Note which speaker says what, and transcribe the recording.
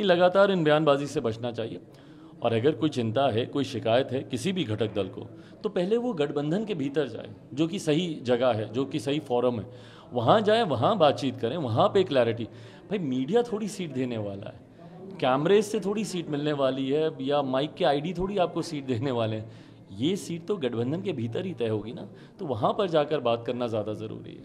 Speaker 1: लगातार इन बयानबाजी से बचना चाहिए और अगर कोई चिंता है कोई शिकायत है किसी भी घटक दल को तो पहले वो गठबंधन के भीतर जाए जो कि सही जगह है जो कि सही फॉरम है वहाँ जाए वहाँ बातचीत करें वहाँ पे क्लैरिटी भाई मीडिया थोड़ी सीट देने वाला है कैमरे से थोड़ी सीट मिलने वाली है या माइक के आईडी थोड़ी आपको सीट देने वाले हैं ये सीट तो गठबंधन के भीतर ही तय होगी ना तो वहाँ पर जाकर बात करना ज़्यादा ज़रूरी है